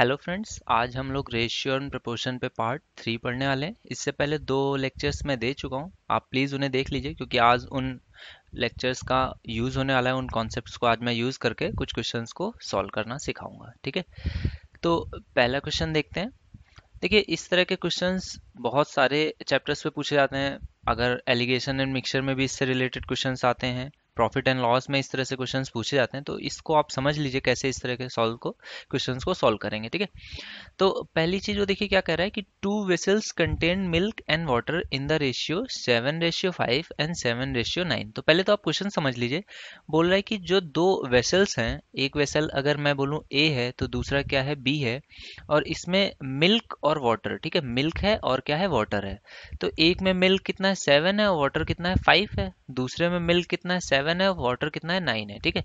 hello friends आज हम लोग रेशियो एंड प्रपोर्शन पे पार्ट थ्री पढ़ने वाले हैं इससे पहले दो लेक्चर्स मैं दे चुका हूँ आप प्लीज़ उन्हें देख लीजिए क्योंकि आज उन लेक्चर्स का यूज़ होने वाला है उन कॉन्सेप्ट्स को आज मैं यूज़ करके कुछ क्वेश्चंस को सॉल्व करना सिखाऊंगा ठीक है तो पहला क्वेश्चन देखते हैं देखिए इस तरह के क्वेश्चन बहुत सारे चैप्टर्स पर पूछे जाते हैं अगर एलिगेशन एंड मिक्सचर में भी इससे रिलेटेड क्वेश्चन आते हैं प्रॉफिट एंड लॉस में इस तरह से क्वेश्चन पूछे जाते हैं तो इसको आप समझ लीजिए कैसे इस तरह के सॉल्व को क्वेश्चन को सॉल्व करेंगे ठीक है तो पहली चीज वो देखिए क्या कह रहा है कि two vessels contain milk and water in the ratio seven ratio five and seven ratio nine तो पहले तो आप क्वेश्चन समझ लीजिए बोल रहा है कि जो दो वेसल्स हैं एक वेसल अगर मैं बोलूँ ए है तो दूसरा क्या है बी है और इसमें मिल्क और वाटर ठीक है मिल्क है और क्या है वाटर है तो एक में मिल्क कितना है सेवन है और वाटर कितना है फाइव है दूसरे में मिल्क कितना है सेवन सेवन है वाटर कितना है नाइन है ठीक है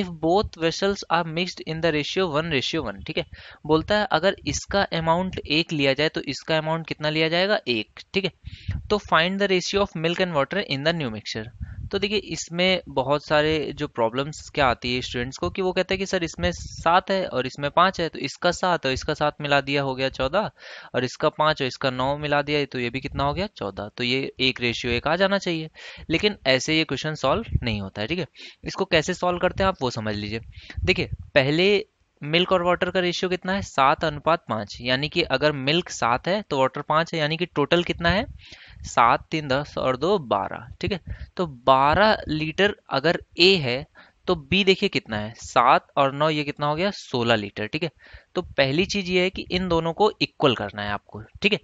if both vessels are mixed in the ratio one ratio one ठीक है बोलता है अगर इसका अमाउंट एक लिया जाए तो इसका अमाउंट कितना लिया जाएगा एक ठीक है तो find the ratio of milk and water in the new mixture तो देखिए इसमें बहुत सारे जो प्रॉब्लम्स क्या आती है स्टूडेंट्स को कि वो कहते हैं कि सर इसमें सात है और इसमें पाँच है तो इसका सात और इसका सात मिला दिया हो गया चौदह और इसका पाँच और इसका नौ मिला दिया तो ये भी कितना हो गया चौदह तो ये एक रेशियो एक आ जाना चाहिए लेकिन ऐसे ये क्वेश्चन सॉल्व नहीं होता है ठीक है इसको कैसे सॉल्व करते हैं आप वो समझ लीजिए देखिए पहले मिल्क और वाटर का रेशियो कितना है सात अनुपात पाँच यानी कि अगर मिल्क सात है तो वाटर पाँच है यानी कि टोटल कितना है सात तीन दस और दो बारह ठीक है तो बारह लीटर अगर ए है तो बी देखिए कितना है सात और नौ ये कितना हो गया सोलह लीटर ठीक है तो पहली चीज ये है कि इन दोनों को इक्वल करना है आपको ठीक है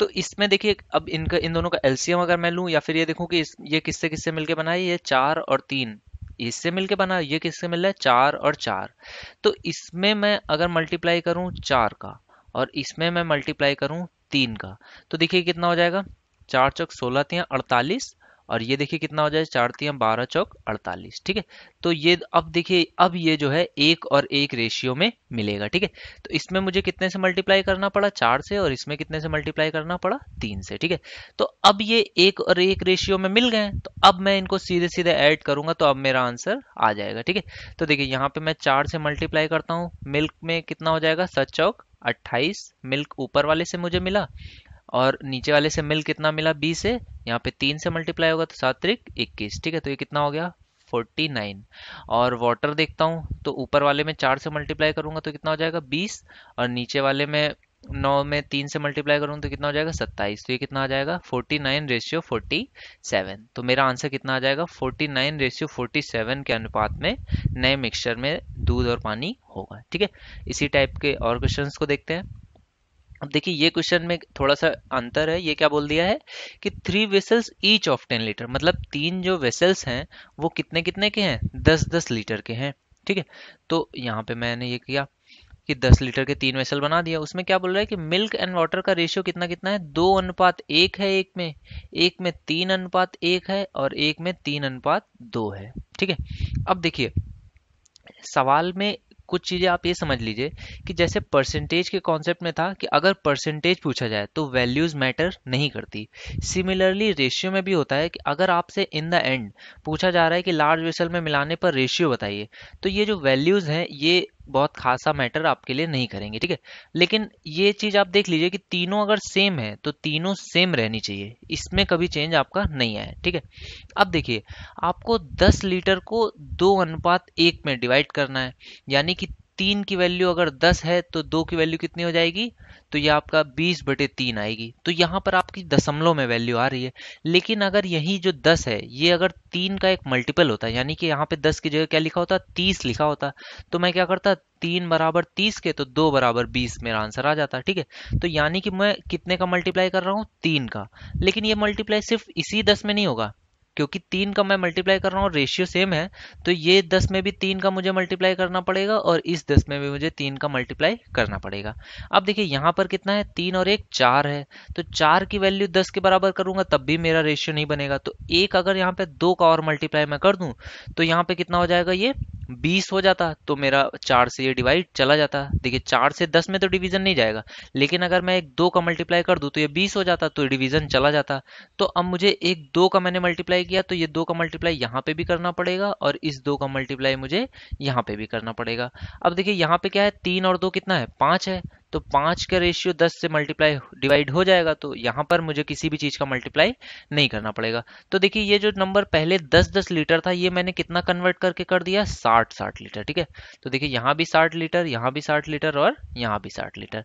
तो इसमें देखिए अब इनका इन दोनों का एलसीएम अगर मैं लूँ या फिर ये देखूँ कि इस, ये किससे किससे मिलके बना है ये चार और तीन इससे मिलके बना ये किससे मिल रहा है चार और चार तो इसमें मैं अगर मल्टीप्लाई करूँ चार का और इसमें मैं मल्टीप्लाई करूँ तीन का तो देखिए कितना हो जाएगा चार चौक सोलह तिया अड़तालीस और ये देखिए कितना हो जाए चार तिया बारह चौक अड़तालीस ठीक है तो ये अब देखिए अब ये जो है एक और एक रेशियो में मिलेगा ठीक है तो इसमें मुझे कितने से मल्टीप्लाई करना पड़ा चार से और इसमें कितने से मल्टीप्लाई करना पड़ा तीन से ठीक है तो अब ये एक और एक रेशियो में मिल गए तो अब मैं इनको सीधे सीधे ऐड करूंगा तो अब मेरा आंसर आ जाएगा ठीक है तो देखिये यहाँ पे मैं चार से मल्टीप्लाई करता हूँ मिल्क में कितना हो जाएगा सच चौक अट्ठाईस मिल्क ऊपर वाले से मुझे मिला और नीचे वाले से मिल कितना मिला बीस से यहाँ पे तीन से मल्टीप्लाई होगा तो सात त्रिक इक्कीस ठीक है तो ये कितना हो गया 49 और वाटर देखता हूँ तो ऊपर वाले में चार से मल्टीप्लाई करूंगा तो कितना हो जाएगा 20 और नीचे वाले में नौ में तीन से मल्टीप्लाई करूँ तो कितना हो जाएगा 27 तो ये कितना आ जाएगा 49 नाइन रेशियो फोर्टी तो मेरा आंसर कितना आ जाएगा 49 नाइन रेशियो फोर्टी के अनुपात में नए मिक्सचर में दूध और पानी होगा ठीक है इसी टाइप के और क्वेश्चन को देखते हैं अब देखिए ये क्वेश्चन में थोड़ा सा अंतर है ये क्या बोल दिया है कि three vessels each of ten litre मतलब तीन जो वेसल्स हैं वो कितने कितने के हैं दस दस लीटर के हैं ठीक है तो यहाँ पे मैंने ये किया कि दस लीटर के तीन वेसल बना दिया उसमें क्या बोल रहा है कि मिल्क एंड वाटर का रेशियो कितना कितना है दो अनुपात एक है एक में एक में तीन अनुपात एक है और एक में तीन अनुपात दो है ठीक है अब देखिए सवाल में कुछ चीज़ें आप ये समझ लीजिए कि जैसे परसेंटेज के कॉन्सेप्ट में था कि अगर परसेंटेज पूछा जाए तो वैल्यूज़ मैटर नहीं करती सिमिलरली रेशियो में भी होता है कि अगर आपसे इन द एंड पूछा जा रहा है कि लार्ज वेसल में मिलाने पर रेशियो बताइए तो ये जो वैल्यूज़ हैं ये बहुत खासा मैटर आपके लिए नहीं करेंगे ठीक है लेकिन ये चीज़ आप देख लीजिए कि तीनों अगर सेम है तो तीनों सेम रहनी चाहिए इसमें कभी चेंज आपका नहीं आया ठीक है अब देखिए आपको 10 लीटर को दो अनुपात एक में डिवाइड करना है यानी कि तीन की वैल्यू अगर 10 है तो दो की वैल्यू कितनी हो जाएगी तो ये आपका बीस बटे तीन आएगी तो यहाँ पर आपकी दशमलव में वैल्यू आ रही है लेकिन अगर यही जो दस है ये अगर तीन का एक मल्टीपल होता यानी कि यहाँ पे दस की जगह क्या लिखा होता तीस लिखा होता तो मैं क्या करता तीन बराबर तीस के तो दो बराबर बीस मेरा आंसर आ जाता ठीक है तो यानी कि मैं कितने का मल्टीप्लाई कर रहा हूँ तीन का लेकिन ये मल्टीप्लाई सिर्फ इसी दस में नहीं होगा क्योंकि तीन का मैं मल्टीप्लाई कर रहा हूँ रेशियो सेम है तो ये दस में भी तीन का मुझे मल्टीप्लाई करना पड़ेगा और इस दस में भी मुझे तीन का मल्टीप्लाई करना पड़ेगा अब देखिए यहाँ पर कितना है तीन और एक चार है तो चार की वैल्यू दस के बराबर करूंगा तब भी मेरा रेशियो नहीं बनेगा तो एक अगर यहाँ पे दो का और मल्टीप्लाई मैं कर दूँ तो यहाँ पे कितना हो जाएगा ये बीस हो जाता तो मेरा चार से ये डिवाइड चला जाता देखिए चार से दस में तो डिवीजन नहीं जाएगा लेकिन अगर मैं एक दो का मल्टीप्लाई कर दूँ तो ये बीस हो जाता तो डिवीजन चला जाता तो अब मुझे एक दो का मैंने मल्टीप्लाई किया तो ये दो का मल्टीप्लाई यहाँ पे भी करना पड़ेगा और इस दो का मल्टीप्लाई मुझे यहाँ पे भी करना पड़ेगा अब देखिए यहाँ पे क्या है तीन और दो कितना है पाँच है तो पांच का रेशियो दस से मल्टीप्लाई डिवाइड हो जाएगा तो यहां पर मुझे किसी भी चीज का मल्टीप्लाई नहीं करना पड़ेगा तो देखिए ये जो नंबर पहले दस दस लीटर था ये मैंने कितना कन्वर्ट करके कर दिया साठ साठ लीटर ठीक है तो देखिए यहाँ भी साठ लीटर यहाँ भी साठ लीटर और यहाँ भी साठ लीटर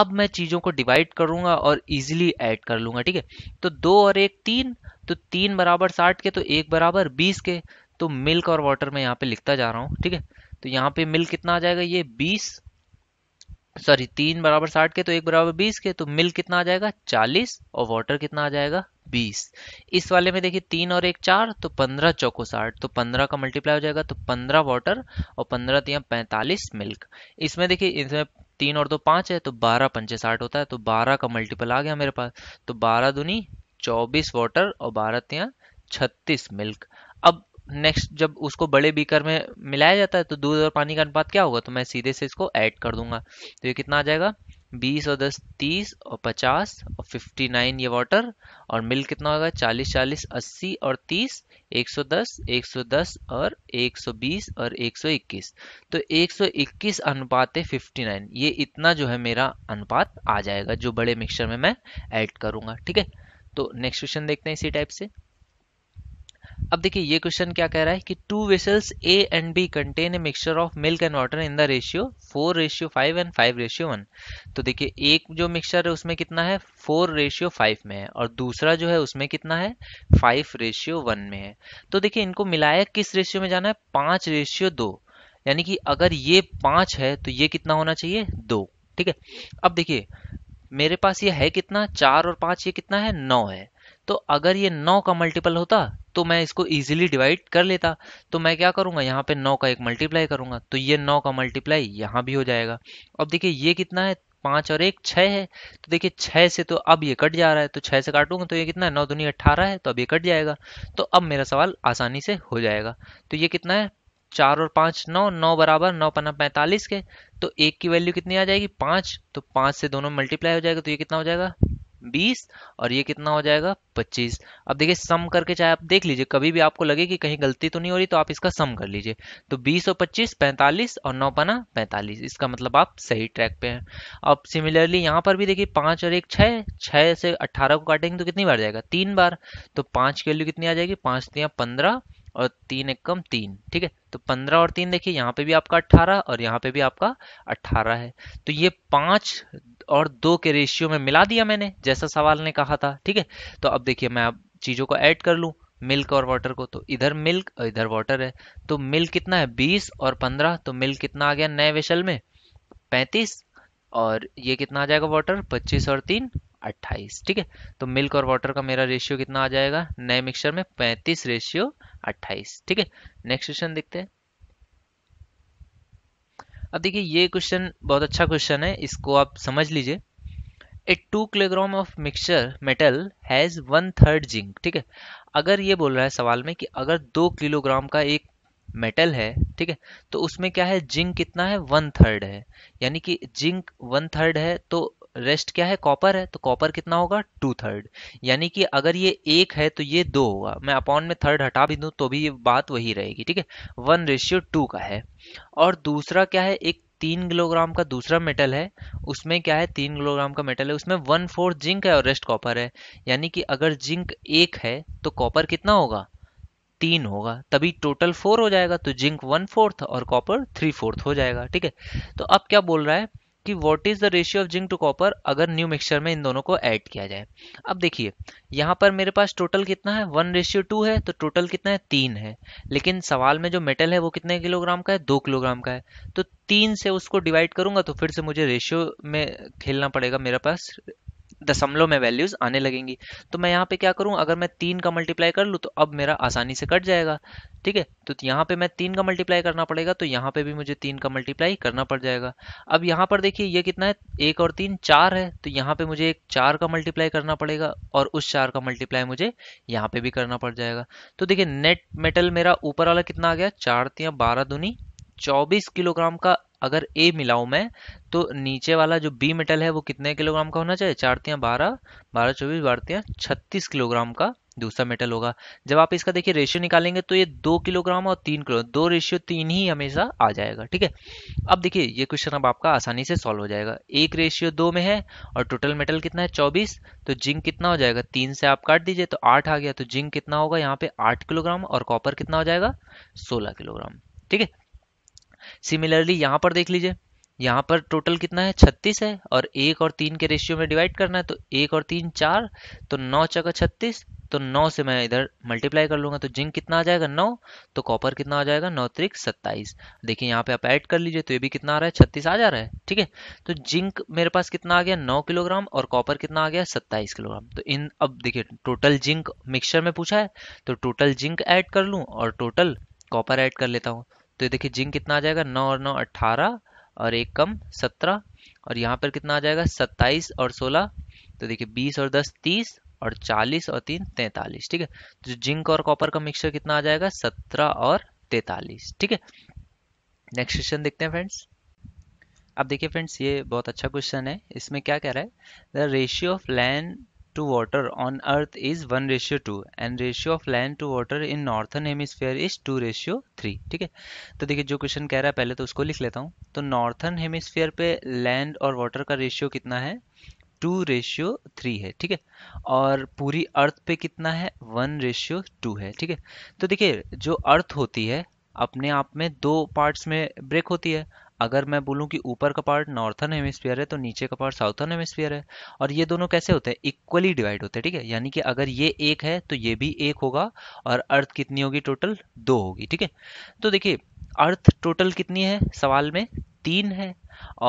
अब मैं चीजों को डिवाइड करूंगा और इजिली एड कर लूंगा ठीक है तो दो और एक तीन तो तीन बराबर साठ के तो एक बराबर बीस के तो मिल्क और वाटर में यहाँ पे लिखता जा रहा हूँ ठीक है तो यहाँ पे मिल्क कितना आ जाएगा ये बीस सॉरी तीन बराबर साठ के तो एक बराबर बीस के तो मिल कितना आ जाएगा चालीस और वाटर कितना आ जाएगा बीस इस वाले में देखिए तीन और एक चार तो पंद्रह चौको साठ तो पंद्रह का मल्टीप्लाई हो जाएगा तो पंद्रह वाटर और पंद्रह तीन पैंतालीस मिल्क इसमें देखिए इसमें तीन और दो पांच है तो बारह पंचे साठ होता है तो बारह का मल्टीपल आ गया मेरे पास तो बारह दुनी चौबीस वाटर और बारह तिया छत्तीस मिल्क अब नेक्स्ट जब उसको बड़े बीकर में मिलाया जाता है तो दूध और पानी का अनुपात क्या होगा तो मैं सीधे से इसको ऐड कर दूंगा तो ये कितना आ जाएगा बीस और दस तीस और पचास और फिफ्टी नाइन ये वाटर और मिल्क कितना होगा चालीस चालीस अस्सी और तीस एक सौ दस एक सौ दस और एक सौ बीस और एक सौ इक्कीस तो एक सौ इक्कीस अनुपात है फिफ्टी नाइन ये इतना जो है मेरा अनुपात आ जाएगा जो बड़े मिक्सचर में मैं ऐड करूंगा ठीक है तो नेक्स्ट क्वेश्चन देखते हैं इसी टाइप से अब देखिए ये क्वेश्चन क्या कह रहा है कि two vessels A and B contain a mixture of milk and water in the ratio four ratio five and five ratio one तो देखिए एक जो मिक्सचर है उसमें कितना है फोर रेशियो फाइव में है और दूसरा जो है उसमें कितना है फाइव रेशियो वन में है तो देखिए इनको मिलाया किस रेशियो में जाना है पांच रेशियो दो यानी कि अगर ये पांच है तो ये कितना होना चाहिए दो ठीक है अब देखिए मेरे पास ये है कितना चार और पांच ये कितना है नौ है तो अगर ये नौ का मल्टीपल होता तो मैं इसको इजीली डिवाइड कर लेता तो मैं क्या करूंगा यहाँ पे नौ का एक मल्टीप्लाई करूंगा तो ये नौ का मल्टीप्लाई यहाँ भी हो जाएगा अब देखिए ये कितना है पाँच और एक छः है तो देखिए छः से तो अब ये कट जा रहा है तो छः से काटूंगा तो ये कितना है नौ दुनिया अट्ठारह है तो अब ये कट जाएगा तो अब मेरा सवाल आसानी से हो जाएगा तो ये कितना है चार और पाँच नौ नौ बराबर नौ पन्ना पैंतालीस के तो एक की वैल्यू कितनी आ जाएगी पाँच तो पाँच से दोनों मल्टीप्लाई हो जाएगा तो ये कितना हो जाएगा बीस और ये कितना हो जाएगा पच्चीस अब देखिए सम करके चाहे आप देख लीजिए कभी भी आपको लगे कि कहीं गलती तो नहीं हो रही तो आप इसका सम कर लीजिए तो बीस और पच्चीस पैंतालीस और नौ पना पैंतालीस इसका मतलब आप सही ट्रैक पे हैं अब सिमिलरली यहाँ पर भी देखिए पाँच और एक छः छः से अट्ठारह को काटेंगे तो कितनी बार जाएगा तीन बार तो पाँच की वैल्यू कितनी आ जाएगी पाँच तीन पंद्रह और तीन एक कम तीन ठीक है तो पंद्रह और तीन देखिए यहाँ पे भी आपका अट्ठारह और यहाँ पे भी आपका अट्ठारह है तो ये पांच और दो के रेशियो में मिला दिया मैंने जैसा सवाल ने कहा था ठीक है तो अब देखिए मैं अब चीजों को ऐड कर लू मिल्क और वाटर को तो इधर मिल्क और इधर वाटर है तो मिल्क कितना है बीस और पंद्रह तो मिल्क कितना आ गया नए विशल में पैंतीस और ये कितना आ जाएगा वाटर पच्चीस और तीन अट्ठाईस ठीक है तो मिल्क और वाटर का मेरा रेशियो कितना आ जाएगा नए मिक्सचर में पैंतीस रेशियो अट्ठाईस ठीक है नेक्स्ट क्वेश्चन देखते हैं अब देखिए ये क्वेश्चन बहुत अच्छा क्वेश्चन है इसको आप समझ लीजिए a two kilogram of mixture metal has one third zinc ठीक है अगर ये बोल रहा है सवाल में कि अगर दो किलोग्राम का एक मेटल है ठीक है तो उसमें क्या है जिंक कितना है वन थर्ड है यानी कि जिंक वन थर्ड है तो रेस्ट क्या है कॉपर है तो कॉपर कितना होगा टू थर्ड यानी कि अगर ये एक है तो ये दो होगा मैं अपॉन में थर्ड हटा भी दूं तो भी ये बात वही रहेगी ठीक है वन रेशियो टू का है और दूसरा क्या है एक तीन किलोग्राम का दूसरा मेटल है उसमें क्या है तीन किलोग्राम का मेटल है उसमें वन फोर्थ जिंक है और रेस्ट कॉपर है यानी कि अगर जिंक एक है तो कॉपर कितना होगा तीन होगा तभी टोटल फोर हो जाएगा तो जिंक वन फोर्थ और कॉपर थ्री फोर्थ हो जाएगा ठीक है तो अब क्या बोल रहा है कि what is the ratio of zinc to copper अगर न्यू मिक्सचर में इन दोनों को ऐड किया जाए अब देखिए यहाँ पर मेरे पास टोटल कितना है वन रेशियो टू है तो टोटल कितना है तीन है लेकिन सवाल में जो मेटल है वो कितने किलोग्राम का है दो किलोग्राम का है तो तीन से उसको डिवाइड करूंगा तो फिर से मुझे रेशियो में खेलना पड़ेगा मेरे पास दशमलव में वैल्यूज आने लगेंगी तो मैं यहाँ पे क्या करूँ अगर मैं तीन का मल्टीप्लाई कर लूँ तो अब मेरा आसानी से कट जाएगा ठीक है तो यहाँ पे मैं तीन का मल्टीप्लाई करना पड़ेगा तो यहाँ पे भी मुझे तीन का मल्टीप्लाई करना पड़ जाएगा अब यहाँ पर देखिए ये कितना है एक और तीन चार है तो यहाँ पे मुझे एक चार का मल्टीप्लाई करना पड़ेगा और उस चार का मल्टीप्लाई मुझे यहाँ पे भी करना पड़ जाएगा तो देखिए नेट मेटल मेरा ऊपर वाला कितना आ गया चार तिया बारह दूनी चौबीस किलोग्राम का अगर ए मिलाऊ मैं तो नीचे वाला जो बी मेटल है वो कितने किलोग्राम का होना चाहिए चारतियाँ बारह बारह चौबीस बारतियाँ छत्तीस किलोग्राम का दूसरा मेटल होगा जब आप इसका देखिए रेशियो निकालेंगे तो ये दो किलोग्राम और तीन किलो दो रेशियो तीन ही हमेशा आ जाएगा ठीक है अब देखिए ये क्वेश्चन अब आपका आसानी से सॉल्व हो जाएगा एक रेशियो दो में है और टोटल मेटल कितना है चौबीस तो जिंक कितना हो जाएगा तीन से आप काट दीजिए तो आठ आ गया तो जिंक कितना होगा यहाँ पे आठ किलोग्राम और कॉपर कितना हो जाएगा सोलह किलोग्राम ठीक है सिमिलरली यहाँ पर देख लीजिए यहाँ पर टोटल कितना है छत्तीस है और एक और तीन के रेशियो में डिवाइड करना है तो एक और तीन चार तो नौ चका छत्तीस तो नौ से मैं इधर मल्टीप्लाई कर लूंगा तो जिंक कितना आ जाएगा नौ तो कॉपर कितना आ जाएगा नौ त्रिक सत्ताईस देखिए यहाँ पे आप ऐड कर लीजिए तो ये भी कितना आ रहा है छत्तीस आ जा रहा है ठीक है तो जिंक मेरे पास कितना आ गया नौ किलोग्राम और कॉपर कितना आ गया सत्ताईस किलोग्राम तो इन अब देखिए टोटल जिंक मिक्सचर में पूछा है तो टोटल जिंक ऐड कर लूँ और टोटल कॉपर ऐड कर लेता हूँ तो ये देखिए जिंक कितना आ जाएगा नौ और नौ अट्ठारह और एक कम सत्रह और यहाँ पर कितना आ जाएगा सत्ताईस और सोलह तो देखिए बीस और दस तीस और चालीस और तीन तैंतालीस ठीक है तो जिंक और कॉपर का मिक्सचर कितना आ जाएगा सत्रह और तैतालीस ठीक है नेक्स्ट क्वेश्चन देखते हैं फ्रेंड्स अब देखिए फ्रेंड्स ये बहुत अच्छा क्वेश्चन है इसमें क्या कह रहा है the ratio of land to water on earth is one ratio two and ratio of land to water in northern hemisphere is two ratio three ठीक है तो देखिए जो क्वेश्चन कह रहा है पहले तो उसको लिख लेता हूँ तो नॉर्थन हेमिस्फेयर पे लैंड और वाटर का रेशियो कितना है टू रेशियो थ्री है ठीक है और पूरी अर्थ पे कितना है वन रेशियो टू है ठीक है तो देखिए जो अर्थ होती है अपने आप में दो पार्ट्स में ब्रेक होती है अगर मैं बोलूँ कि ऊपर का पार्ट नॉर्थन हेमिस्फीयर है तो नीचे का पार्ट साउथर्न हेमिस्फीयर है और ये दोनों कैसे होते हैं इक्वली डिवाइड होते हैं ठीक है यानी कि अगर ये एक है तो ये भी एक होगा और अर्थ कितनी होगी टोटल दो होगी ठीक है तो देखिए अर्थ टोटल कितनी है सवाल में तीन है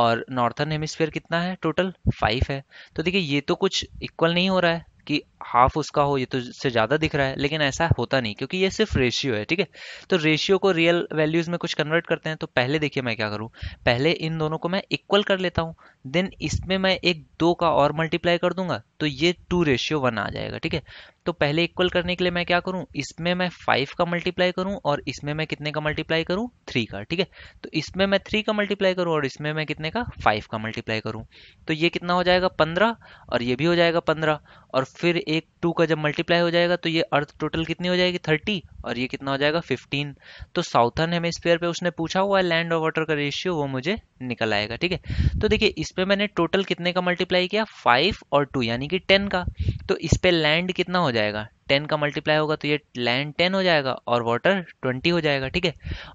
और नॉर्थन हेमिस्फीयर कितना है टोटल फाइव है तो देखिए ये तो कुछ इक्वल नहीं हो रहा है कि हाफ उसका हो ये तो से ज़्यादा दिख रहा है लेकिन ऐसा होता नहीं क्योंकि ये सिर्फ रेशियो है ठीक है तो रेशियो को रियल वैल्यूज़ में कुछ कन्वर्ट करते हैं तो पहले देखिए मैं क्या करूँ पहले इन दोनों को मैं इक्वल कर लेता हूँ देन इसमें मैं एक दो का और मल्टीप्लाई कर दूंगा तो ये टू रेशियो वन आ जाएगा ठीक है तो पहले इक्वल करने के लिए मैं क्या करूँ इसमें मैं फाइव का मल्टीप्लाई करूँ और इसमें मैं कितने का मल्टीप्लाई करूँ थ्री का ठीक है तो इसमें मैं थ्री का मल्टीप्लाई करूँ और इसमें मैं कितने का फाइव का मल्टीप्लाई करूँ तो ये कितना हो जाएगा पंद्रह और ये भी हो जाएगा पंद्रह और फिर एक टू का जब मल्टीप्लाई हो जाएगा तो ये अर्थ टोटल कितनी हो जाएगी थर्टी और ये कितना हो जाएगा फिफ्टीन तो साउथर्न हेमिस्फीयर पे उसने पूछा हुआ है लैंड और वाटर का रेशियो वो मुझे निकल आएगा ठीक है तो देखिए इस पर मैंने टोटल कितने का मल्टीप्लाई किया फाइव और टू यानी कि टेन का तो इस पर लैंड कितना हो जाएगा टेन का मल्टीप्लाई होगा तो ये लैंड टेन हो जाएगा और वाटर ट्वेंटी हो जाएगा ठीक है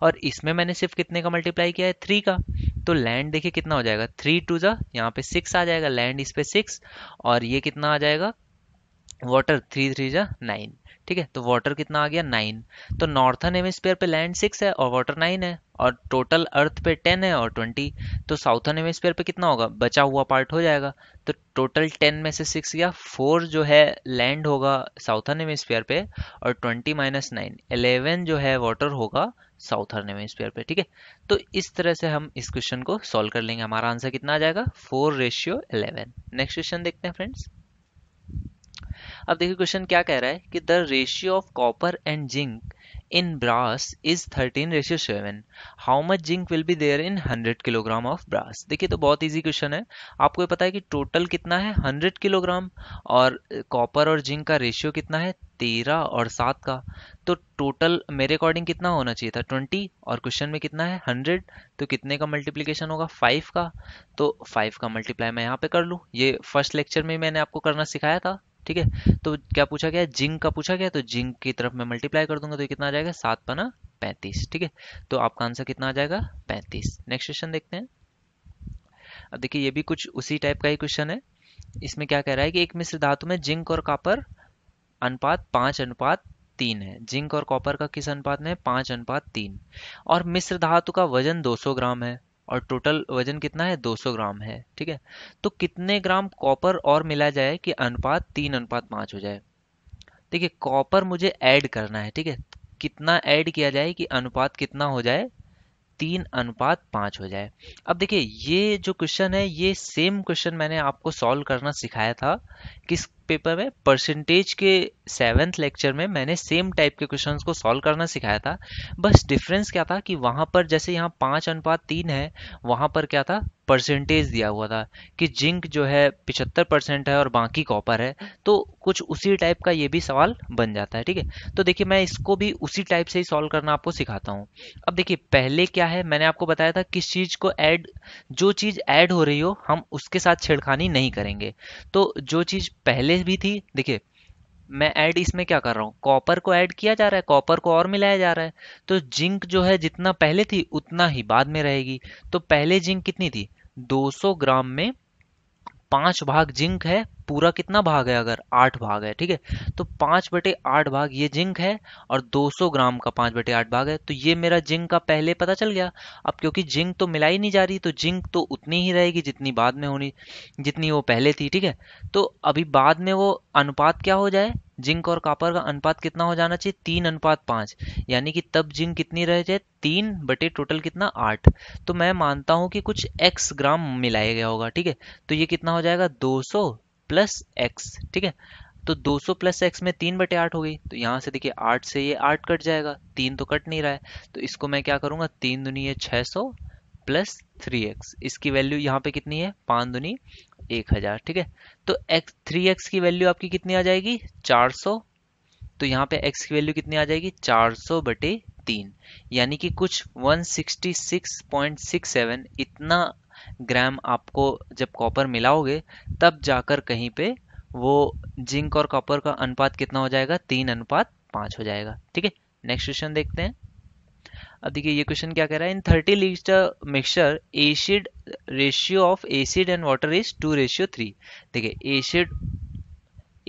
और इसमें मैंने सिर्फ कितने का मल्टीप्लाई किया है थ्री का तो लैंड देखिए कितना हो जाएगा थ्री टू ज़ा यहाँ पे सिक्स आ जाएगा लैंड इस पे सिक्स और ये कितना आ जाएगा वाटर थ्री थ्री जा नाइन ठीक है तो वाटर कितना आ गया नाइन तो नॉर्थन हेमिस्फेयर पे लैंड सिक्स है और वाटर नाइन है और टोटल अर्थ पे टेन है और ट्वेंटी तो साउथर्न हेमिस्फेयर पे कितना होगा बचा हुआ पार्ट हो जाएगा तो टोटल टेन में से सिक्स या फोर जो है लैंड होगा साउथर्न हेमिस्फेयर पे और ट्वेंटी माइनस नाइन एलेवन जो है वाटर होगा साउथर्न हेमिस्फेयर पे ठीक है तो इस तरह से हम इस क्वेश्चन को सॉल्व कर लेंगे हमारा आंसर कितना आ जाएगा four ratio eleven next question देखते हैं फ्रेंड्स अब देखिए क्वेश्चन क्या कह रहा है कि the ratio of copper and zinc in brass is thirteen ratio seven how much zinc will be there in hundred kilogram of brass देखिए तो बहुत इजी क्वेश्चन है आपको ये पता है कि टोटल कितना है हंड्रेड किलोग्राम और कॉपर और जिंक का रेशियो कितना है तेरह और सात का तो टोटल मेरे अकॉर्डिंग कितना होना चाहिए था ट्वेंटी और क्वेश्चन में कितना है हंड्रेड तो कितने का मल्टीप्लीकेशन होगा फाइव का तो फाइव का मल्टीप्लाई मैं यहाँ पे कर लूँ ये फर्स्ट लेक्चर में मैंने आपको करना सिखाया था ठीक है तो क्या पूछा गया जिंक का पूछा गया तो जिंक की तरफ मैं मल्टीप्लाई कर दूंगा तो ये कितना आ जाएगा सात पना पैंतीस ठीक है तो आपका आंसर कितना आ जाएगा पैंतीस नेक्स्ट क्वेश्चन देखते हैं अब देखिए ये भी कुछ उसी टाइप का ही क्वेश्चन है इसमें क्या कह रहा है कि एक मिश्र धातु में जिंक और कॉपर अनुपात पांच अनुपात तीन है जिंक और कॉपर का किस अनुपात में पांच अनुपात तीन और मिश्र धातु का वजन 200 ग्राम है और टोटल वजन कितना है 200 ग्राम है ठीक है तो कितने ग्राम कॉपर और मिला जाए कि अनुपात तीन अनुपात पाँच हो जाए देखिए कॉपर मुझे ऐड करना है ठीक है कितना ऐड किया जाए कि अनुपात कितना हो जाए तीन अनुपात पाँच हो जाए अब देखिए ये जो क्वेश्चन है ये सेम क्वेश्चन मैंने आपको सॉल्व करना सिखाया था किस पेपर में परसेंटेज के सेवेंथ लेक्चर में मैंने सेम टाइप के क्वेश्चंस को सॉल्व करना सिखाया था बस डिफरेंस क्या था कि वहाँ पर जैसे यहाँ पाँच अनुपात तीन है वहाँ पर क्या था परसेंटेज दिया हुआ था कि जिंक जो है पिछहत्तर परसेंट है और बाकी कॉपर है तो कुछ उसी टाइप का ये भी सवाल बन जाता है ठीक है तो देखिए मैं इसको भी उसी टाइप से ही सॉल्व करना आपको सिखाता हूँ अब देखिए पहले क्या है मैंने आपको बताया था किस चीज़ को ऐड जो चीज़ ऐड हो रही हो हम उसके साथ छेड़खानी नहीं करेंगे तो जो चीज़ पहले नॉलेज भी थी देखिए मैं ऐड इसमें क्या कर रहा हूँ कॉपर को ऐड किया जा रहा है कॉपर को और मिलाया जा रहा है तो जिंक जो है जितना पहले थी उतना ही बाद में रहेगी तो पहले जिंक कितनी थी 200 ग्राम में पांच भाग जिंक है पूरा कितना भाग है अगर आठ भाग है ठीक है तो पाँच बटे आठ भाग ये जिंक है और 200 ग्राम का पाँच बटे आठ भाग है तो ये मेरा जिंक का पहले पता चल गया अब क्योंकि जिंक तो मिलाई नहीं जा रही तो जिंक तो उतनी ही रहेगी जितनी बाद में होनी जितनी वो पहले थी ठीक है तो अभी बाद में वो अनुपात क्या हो जाए जिंक और कापर का अनुपात कितना हो जाना चाहिए तीन अनुपात पाँच यानी कि तब जिंक कितनी रह जाए तीन बटे टोटल कितना आठ तो मैं मानता हूँ कि कुछ एक्स ग्राम मिलाया गया होगा ठीक है तो ये कितना हो जाएगा दो सौ प्लस एक्स ठीक है तो 200 प्लस एक्स में तीन बटे आठ हो गई तो यहाँ से देखिए आठ से ये आठ कट जाएगा तीन तो कट नहीं रहा है तो इसको मैं क्या करूँगा तीन दुनी है छः सौ प्लस थ्री एक्स इसकी वैल्यू यहाँ पे कितनी है पाँच दुनी एक हज़ार ठीक है तो एक्स थ्री एक्स की वैल्यू आपकी कितनी आ जाएगी चार सौ तो यहाँ पे एक्स की वैल्यू कितनी आ जाएगी चार सौ बटे तीन यानी कि कुछ सेवन इतना ग्राम आपको जब कॉपर मिलाओगे तब जाकर कहीं पे वो जिंक और कॉपर का अनुपात कितना हो जाएगा तीन अनुपात पाँच हो जाएगा ठीक है नेक्स्ट क्वेश्चन देखते हैं अब देखिए ये क्वेश्चन क्या कह रहा है in thirty litre mixture acid ratio of acid and water is two ratio three देखिए एसिड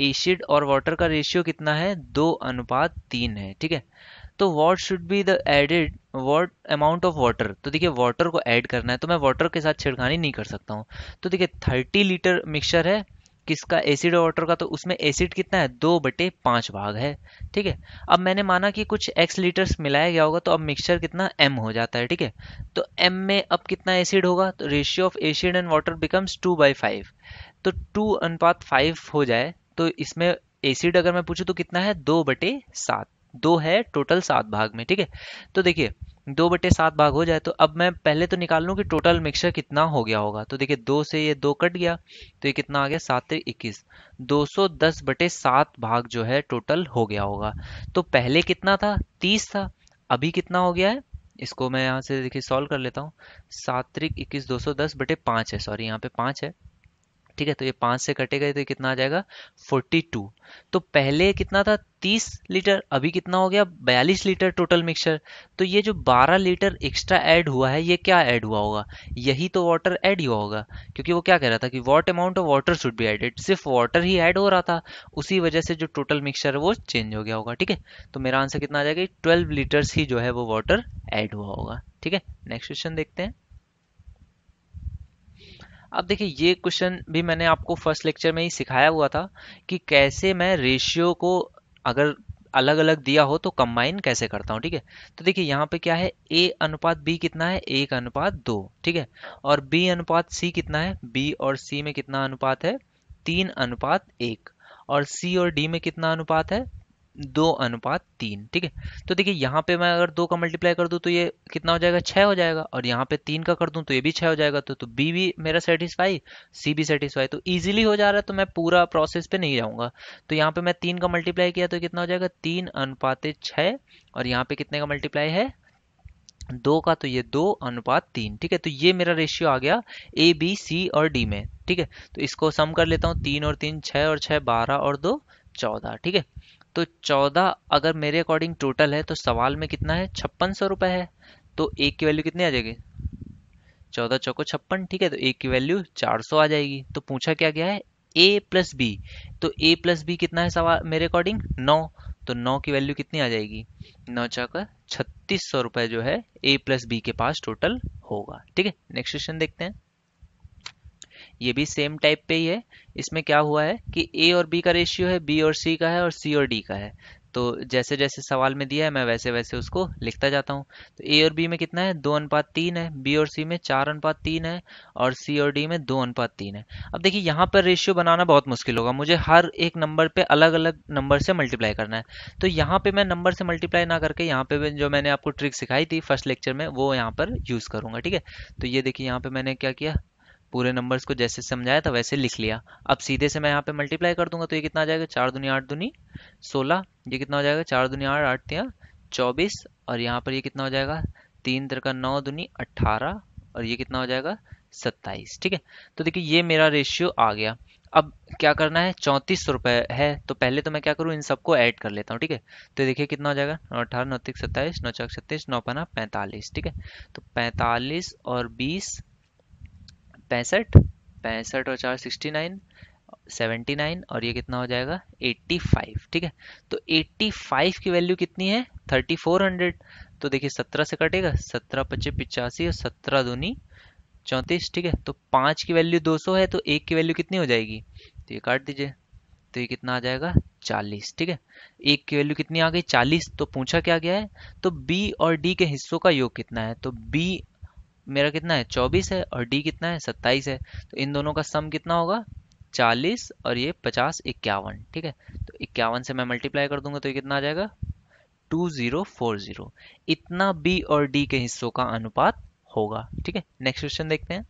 एसिड और वाटर का रेशियो कितना है दो अनुपात तीन है ठीक है तो what should be the added what amount of water तो देखिए वाटर को ऐड करना है तो मैं वाटर के साथ छिड़कानी नहीं कर सकता हूँ तो देखिए थर्टी लीटर मिक्सचर है किसका एसिड और वाटर का तो उसमें एसिड कितना है दो बटे पाँच भाग है ठीक है अब मैंने माना कि कुछ एक्स लीटर्स मिलाया गया होगा तो अब मिक्सचर कितना एम हो जाता है ठीक है तो एम में अब कितना एसिड होगा तो ratio of acid and water becomes two by five तो टू अनुपात फाइव हो जाए तो इसमें एसिड अगर मैं पूछूँ तो कितना है दो बटे सात दो है टोटल सात भाग में ठीक है तो देखिए दो बटे सात भाग हो जाए तो अब मैं पहले तो निकाल लूँ कि टोटल मिक्सचर कितना हो गया होगा तो देखिए दो से ये दो कट गया तो ये कितना आ गया सात इक्कीस दो सौ दस बटे सात भाग जो है टोटल हो गया होगा तो पहले कितना था तीस था अभी कितना हो गया है इसको मैं यहाँ से देखिए सॉल्व कर लेता हूँ सात्रिक इक्कीस दो सौ दस बटे पाँच है सॉरी यहाँ पे पाँच है ठीक है तो ये पाँच से कटेगा तो ये कितना आ जाएगा फोर्टी टू तो पहले कितना था तीस लीटर अभी कितना हो गया बयालीस लीटर टोटल मिक्सचर तो ये जो बारह लीटर एक्स्ट्रा ऐड हुआ है ये क्या ऐड हुआ होगा यही तो वाटर ऐड हुआ होगा क्योंकि वो क्या कह रहा था कि what amount of water should be added सिर्फ वाटर ही ऐड हो रहा था उसी वजह से जो टोटल मिक्सचर वो चेंज हो गया होगा ठीक है तो मेरा आंसर कितना आ जाएगा ट्वेल्व लीटर्स ही जो है वो वाटर ऐड हुआ होगा ठीक है नेक्स्ट क्वेश्चन देखते हैं अब देखिए ये क्वेश्चन भी मैंने आपको फर्स्ट लेक्चर में ही सिखाया हुआ था कि कैसे मैं रेशियो को अगर अलग अलग दिया हो तो कंबाइन कैसे करता हूँ ठीक है तो देखिए यहाँ पे क्या है ए अनुपात बी कितना है एक अनुपात दो ठीक है और बी अनुपात सी कितना है बी और सी में कितना अनुपात है तीन अनुपात एक और सी और डी में कितना अनुपात है दो अनुपात तीन ठीक है तो देखिए यहाँ पे मैं अगर दो का मल्टीप्लाई कर दूँ तो ये कितना हो जाएगा छः हो जाएगा और यहाँ पे तीन का कर दूँ तो ये भी छः हो जाएगा तो तो बी भी मेरा सेटिस्फाई सी भी सेटिस्फाई तो ईजिली हो जा रहा है तो मैं पूरा प्रोसेस पे नहीं जाऊँगा तो यहाँ पे मैं तीन का मल्टीप्लाई किया तो कितना हो जाएगा तीन अनुपात छः और यहाँ पे कितने का मल्टीप्लाई है दो का तो ये दो अनुपात तीन ठीक है तो ये मेरा रेशियो आ गया ए बी सी और डी में ठीक है तो इसको सम कर लेता हूँ तीन और तीन छः और छः बारह और दो चौदह ठीक है तो चौदह अगर मेरे अकॉर्डिंग टोटल है तो सवाल में कितना है छप्पन सौ रुपये है तो एक की वैल्यू कितनी आ जाएगी चौदह चौको छप्पन ठीक है तो एक की वैल्यू चार सौ आ जाएगी तो पूछा क्या गया है ए प्लस बी तो ए प्लस बी कितना है सवाल मेरे अकॉर्डिंग नौ तो नौ की वैल्यू कितनी आ जाएगी नौ चौका छत्तीस सौ रुपये जो है ए प्लस बी के पास टोटल होगा ठीक है नेक्स्ट क्वेश्चन देखते हैं ये भी सेम टाइप पे ही है इसमें क्या हुआ है कि ए और बी का रेशियो है बी और सी का है और सी और डी का है तो जैसे जैसे सवाल में दिया है मैं वैसे वैसे उसको लिखता जाता हूँ तो ए और बी में कितना है दो अनुपात तीन है बी और सी में चार अनुपात तीन है और सी और डी में दो अनुपात तीन है अब देखिए यहाँ पर रेशियो बनाना बहुत मुश्किल होगा मुझे हर एक नंबर पे अलग अलग नंबर से मल्टीप्लाई करना है तो यहाँ पे मैं नंबर से मल्टीप्लाई ना करके यहाँ पे जो मैंने आपको ट्रिक सिखाई थी फर्स्ट लेक्चर में वो यहाँ पर यूज़ करूँगा ठीक है तो ये देखिए यहाँ पे मैंने क्या किया पूरे नंबर्स को जैसे समझाया था वैसे लिख लिया अब सीधे से मैं यहाँ पे मल्टीप्लाई कर दूंगा तो ये कितना आ जाएगा चार दुनिया आठ दुनी सोलह ये कितना हो जाएगा चार दुनिया आठ आठ तिया चौबीस और यहाँ पर ये कितना हो जाएगा तीन तरह का नौ दुनी अट्ठारह और ये कितना हो जाएगा सत्ताईस ठीक है तो देखिए ये मेरा रेशियो आ गया अब क्या करना है चौंतीस सौ रुपये है तो पहले तो मैं क्या करूँ इन सबको ऐड कर लेता हूँ ठीक है तो देखिए कितना हो जाएगा नौ अठारह नौ तीस सत्ताईस नौ चौक छत्तीस नौ पना पैंतालीस ठीक है तो पैंतालीस और बीस पैंसठ पैंसठ और चार सिक्सटी नाइन सेवेंटी नाइन और ये कितना हो जाएगा एट्टी फाइव ठीक है तो एट्टी फाइव की वैल्यू कितनी है थर्टी फोर हंड्रेड तो देखिए सत्रह से कटेगा सत्रह पच्चीस पिचासी और सत्रह दूनी चौंतीस ठीक है तो पाँच की वैल्यू दो सौ है तो एक की वैल्यू कितनी हो जाएगी तो ये काट दीजिए तो ये कितना आ जाएगा चालीस ठीक है एक की वैल्यू कितनी आ गई चालीस तो पूछा क्या गया है तो बी और डी के हिस्सों का योग कितना है तो बी मेरा कितना है चौबीस है और डी कितना है सत्ताईस है तो इन दोनों का सम कितना होगा चालीस और ये पचास इक्यावन ठीक है तो इक्यावन से मैं मल्टीप्लाई कर दूंगा तो ये कितना आ जाएगा टू जीरो फोर जीरो इतना बी और डी के हिस्सों का अनुपात होगा ठीक है नेक्स्ट क्वेश्चन देखते हैं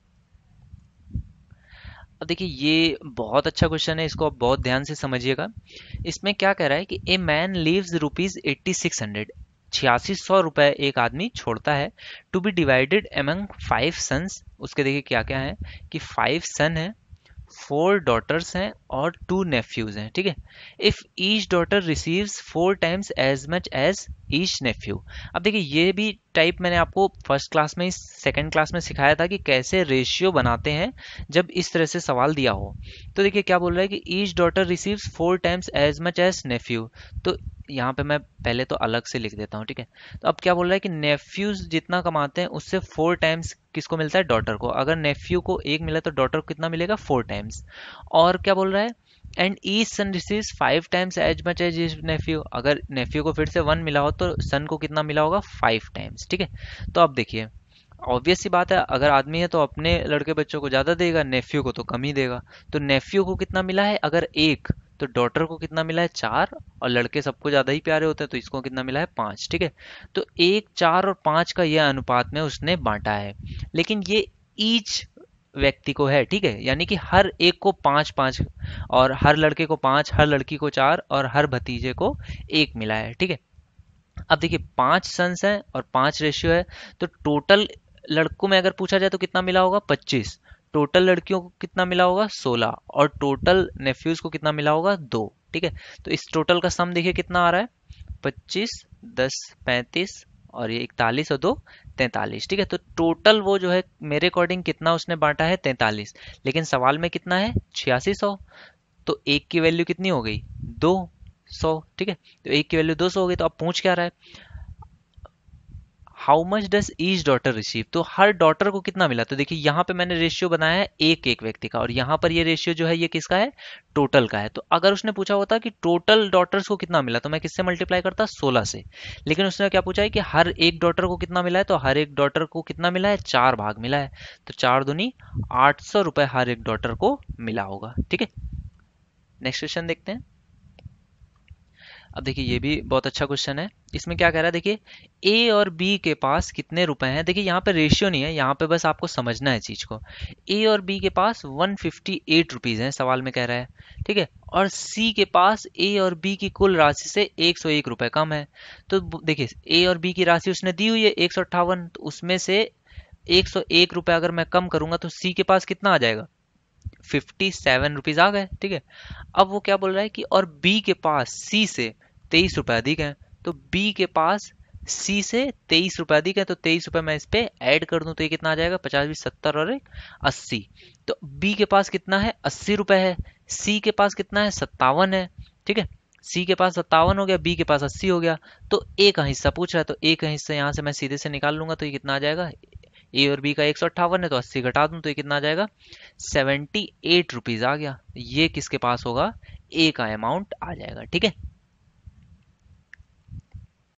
अब देखिए ये बहुत अच्छा क्वेश्चन है इसको आप बहुत ध्यान से समझिएगा इसमें क्या कह रहा है कि a man leaves rupees eighty six hundred छियासी सौ रुपए एक आदमी छोड़ता है to be divided among five sons उसके देखिए क्या क्या है कि फाइव सन है फोर डॉटर्स हैं और टू नेफ्यूज हैं ठीक है if each daughter receives four times as much as each nephew अब देखिए ये भी टाइप मैंने आपको फर्स्ट क्लास में सेकेंड क्लास में सिखाया था कि कैसे रेशियो बनाते हैं जब इस तरह से सवाल दिया हो तो देखिए क्या बोल रहा है कि each daughter receives four times as much as nephew तो यहाँ पे मैं पहले तो अलग से लिख देता हूँ ठीक है तो अब क्या बोल रहा है कि नेफ्यूज जितना कमाते हैं उससे फोर टाइम्स किसको मिलता है डॉटर को अगर नेफ्यू को एक मिला तो डॉटर को कितना मिलेगा फोर टाइम्स और क्या बोल रहा है and each son receive five times as much as is nephew अगर नेफ्यू को फिर से वन मिला हो तो सन को कितना मिला होगा फाइव टाइम्स ठीक है तो अब देखिए ऑब्वियस सी बात है अगर आदमी है तो अपने लड़के बच्चों को ज़्यादा देगा नेफ्यू को तो कम ही देगा तो नेफ्यू को कितना मिला है अगर एक तो डॉटर को कितना मिला है चार और लड़के सबको ज़्यादा ही प्यारे होते हैं तो इसको कितना मिला है पांच ठीक है तो एक चार और पांच का यह अनुपात में उसने बांटा है लेकिन ये ईच व्यक्ति को है ठीक है यानी कि हर एक को पांच पांच और हर लड़के को पांच हर लड़की को चार और हर भतीजे को एक मिला है ठीक है अब देखिए पांच सन्स हैं और पांच रेशियो है तो टोटल लड़कों में अगर पूछा जाए तो कितना मिला होगा पच्चीस टोटल लड़कियों को कितना मिला होगा सोलह और टोटल नेफ्यूज को कितना मिला होगा दो ठीक है तो इस टोटल का सम देखिए कितना आ रहा है पच्चीस दस पैंतीस और ये इकतालीस और दो तैतालीस ठीक है तो टोटल वो जो है मेरे अकॉर्डिंग कितना उसने बांटा है तैतालीस लेकिन सवाल में कितना है छियासी सौ तो एक की वैल्यू कितनी हो गई दो सौ ठीक है तो एक की वैल्यू दो सौ हो गई तो अब पूछ क्या रहा है how much does each daughter receive तो हर डॉटर को कितना मिला तो देखिए यहां पे मैंने रेशियो बनाया है एक एक व्यक्ति का और यहाँ पर ये रेशियो जो है ये किसका है टोटल का है तो अगर उसने पूछा होता कि टोटल डॉटर्स को कितना मिला तो मैं किससे मल्टीप्लाई करता सोलह से लेकिन उसने क्या पूछा है कि हर एक डॉटर को कितना मिला है तो हर एक डॉटर को कितना मिला है चार भाग मिला है तो चार दुनी आठ सौ रुपए हर एक डॉटर को मिला होगा ठीक है नेक्स्ट क्वेश्चन देखते हैं अब देखिए ये भी बहुत अच्छा क्वेश्चन है इसमें क्या कह रहा है देखिए ए और बी के पास कितने रुपए हैं देखिए यहाँ पे रेशियो नहीं है यहाँ पे बस आपको समझना है चीज़ को ए और बी के पास वन फिफ्टी एट रुपीज़ हैं सवाल में कह रहा है ठीक है और सी के पास ए और बी की कुल राशि से एक सौ एक कम है तो देखिए ए और बी की राशि उसने दी हुई है एक सौ अट्ठावन तो उसमें से एक सौ एक रुपए अगर मैं कम करूंगा तो सी के पास कितना आ जाएगा फिफ्टी सेवन रुपीज़ आ गए ठीक है अब वो क्या बोल रहा है कि और बी के पास सी से तेईस रुपए अधिक है तो बी के पास सी से तेईस रुपए अधिक है तो तेईस रुपए मैं इस पे ऐड कर दूं तो ये कितना आ जाएगा पचास बीस सत्तर और एक अस्सी तो बी के पास कितना है अस्सी रुपए है सी के पास कितना है सत्तावन है ठीक है सी के पास सत्तावन हो गया बी के पास अस्सी हो गया तो ए का हिस्सा पूछ रहा है तो ए का हिस्सा यहाँ से मैं सीधे से निकाल लूंगा तो ये कितना आ जाएगा ए और बी का एक है तो अस्सी घटा दूं तो ये कितना आ जाएगा सेवेंटी एट रुपीज़ आ गया ये किसके पास होगा ए का अमाउंट आ जाएगा ठीक है